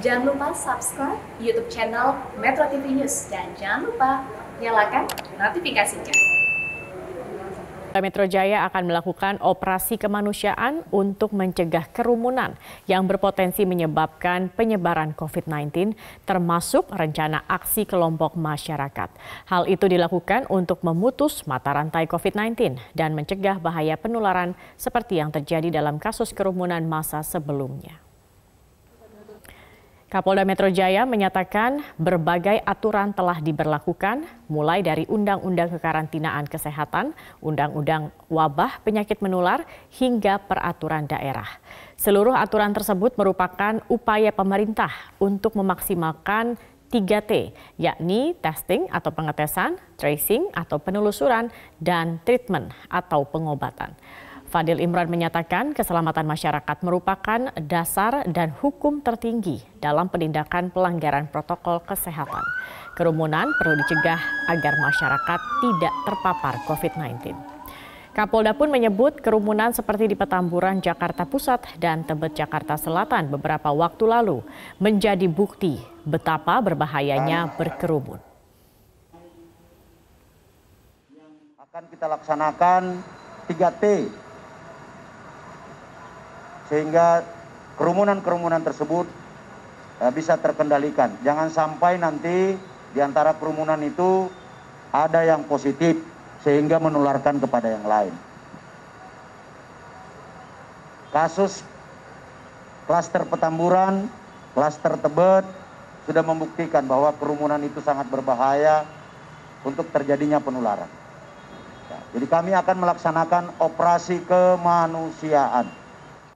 Jangan lupa subscribe YouTube channel Metro TV News dan jangan lupa nyalakan notifikasinya. Metro Jaya akan melakukan operasi kemanusiaan untuk mencegah kerumunan yang berpotensi menyebabkan penyebaran COVID-19 termasuk rencana aksi kelompok masyarakat. Hal itu dilakukan untuk memutus mata rantai COVID-19 dan mencegah bahaya penularan seperti yang terjadi dalam kasus kerumunan masa sebelumnya. Kapolda Metro Jaya menyatakan berbagai aturan telah diberlakukan, mulai dari Undang-Undang Kekarantinaan Kesehatan, Undang-Undang Wabah Penyakit Menular, hingga peraturan daerah. Seluruh aturan tersebut merupakan upaya pemerintah untuk memaksimalkan 3T, yakni testing atau pengetesan, tracing atau penelusuran, dan treatment atau pengobatan. Fadil Imran menyatakan keselamatan masyarakat merupakan dasar dan hukum tertinggi dalam penindakan pelanggaran protokol kesehatan. Kerumunan perlu dicegah agar masyarakat tidak terpapar COVID-19. Kapolda pun menyebut kerumunan seperti di Petamburan, Jakarta Pusat dan Tebet, Jakarta Selatan beberapa waktu lalu menjadi bukti betapa berbahayanya berkerumun. Akan kita laksanakan 3T sehingga kerumunan-kerumunan tersebut eh, bisa terkendalikan. Jangan sampai nanti di antara kerumunan itu ada yang positif sehingga menularkan kepada yang lain. Kasus klaster Petamburan, klaster Tebet sudah membuktikan bahwa kerumunan itu sangat berbahaya untuk terjadinya penularan. Ya, jadi kami akan melaksanakan operasi kemanusiaan